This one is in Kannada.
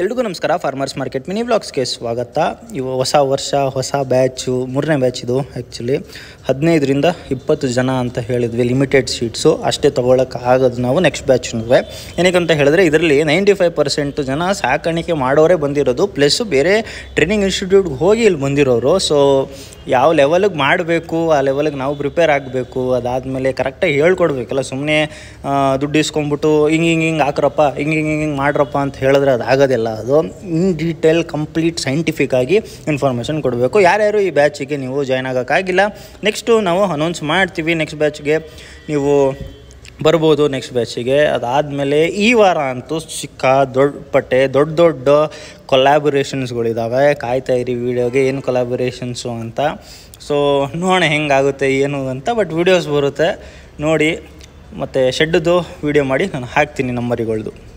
ಎಲ್ರಿಗೂ ನಮಸ್ಕಾರ ಫಾರ್ಮರ್ಸ್ ಮಾರ್ಕೆಟ್ ಮಿನಿ ವ್ಲಾಗ್ಸ್ಗೆ ಸ್ವಾಗತ ಇವು ಹೊಸ ವರ್ಷ ಹೊಸ ಬ್ಯಾಚು ಮೂರನೇ ಬ್ಯಾಚ್ ಇದು ಆ್ಯಕ್ಚುಲಿ ಹದಿನೈದರಿಂದ ಇಪ್ಪತ್ತು ಜನ ಅಂತ ಹೇಳಿದ್ವಿ ಲಿಮಿಟೆಡ್ ಸೀಟ್ಸು ಅಷ್ಟೇ ಆಗೋದು ನಾವು ನೆಕ್ಸ್ಟ್ ಏನಕ್ಕೆ ಅಂತ ಹೇಳಿದ್ರೆ ಇದರಲ್ಲಿ ನೈಂಟಿ ಫೈವ್ ಪರ್ಸೆಂಟು ಜನ ಸಾಕಾಣಿಕೆ ಮಾಡೋರೇ ಬಂದಿರೋದು ಪ್ಲಸ್ಸು ಬೇರೆ ಟ್ರೈನಿಂಗ್ ಇನ್ಸ್ಟಿಟ್ಯೂಟ್ಗೆ ಹೋಗಿ ಇಲ್ಲಿ ಬಂದಿರೋರು ಸೊ ಯಾವ ಲೆವೆಲಿಗೆ ಮಾಡಬೇಕು ಆ ಲೆವೆಲಿಗೆ ನಾವು ಪ್ರಿಪೇರ್ ಆಗಬೇಕು ಅದಾದಮೇಲೆ ಕರೆಕ್ಟಾಗಿ ಹೇಳ್ಕೊಡ್ಬೇಕಲ್ಲ ಸುಮ್ಮನೆ ದುಡ್ಡು ಇಸ್ಕೊಂಬಿಟ್ಟು ಹಿಂಗೆ ಹಿಂಗೆ ಹಿಂಗೆ ಹಾಕ್ರಪ್ಪ ಹಿಂಗೆ ಹಿಂಗೆ ಹಿಂಗೆ ಮಾಡ್ರಪ್ಪ ಅಂತ ಹೇಳಿದ್ರೆ ಅದು ಆಗೋದಿಲ್ಲ ಅದು ಇನ್ ಡೀಟೇಲ್ ಕಂಪ್ಲೀಟ್ ಸೈಂಟಿಫಿಕ್ ಆಗಿ ಇನ್ಫಾರ್ಮೇಷನ್ ಕೊಡಬೇಕು ಯಾರ್ಯಾರು ಈ ಬ್ಯಾಚಿಗೆ ನೀವು ಜಾಯ್ನ್ ಆಗೋಕ್ಕಾಗಿಲ್ಲ ನೆಕ್ಸ್ಟು ನಾವು ಅನೌನ್ಸ್ ಮಾಡ್ತೀವಿ ನೆಕ್ಸ್ಟ್ ಬ್ಯಾಚ್ಗೆ ನೀವು ಬರ್ಬೋದು ನೆಕ್ಸ್ಟ್ ಬ್ಯಾಚಿಗೆ ಅದಾದಮೇಲೆ ಈ ವಾರ ಅಂತೂ ಚಿಕ್ಕ ದೊಡ್ಡ ಪಟ್ಟೆ ದೊಡ್ಡ ದೊಡ್ಡ ಕೊಲ್ಯಾಬೊರೇಷನ್ಸ್ಗಳಿದ್ದಾವೆ ಕಾಯ್ತಾ ಇರಿ ವೀಡಿಯೋಗೆ ಏನು ಕೊಲ್ಯಾಬೊರೇಷನ್ಸು ಅಂತ ಸೊ ನೋಡೋಣ ಹೆಂಗಾಗುತ್ತೆ ಏನು ಅಂತ ಬಟ್ ವೀಡಿಯೋಸ್ ಬರುತ್ತೆ ನೋಡಿ ಮತ್ತು ಶೆಡ್ದು ವೀಡಿಯೋ ಮಾಡಿ ನಾನು ಹಾಕ್ತೀನಿ ನಂಬರಿಗಳ್ದು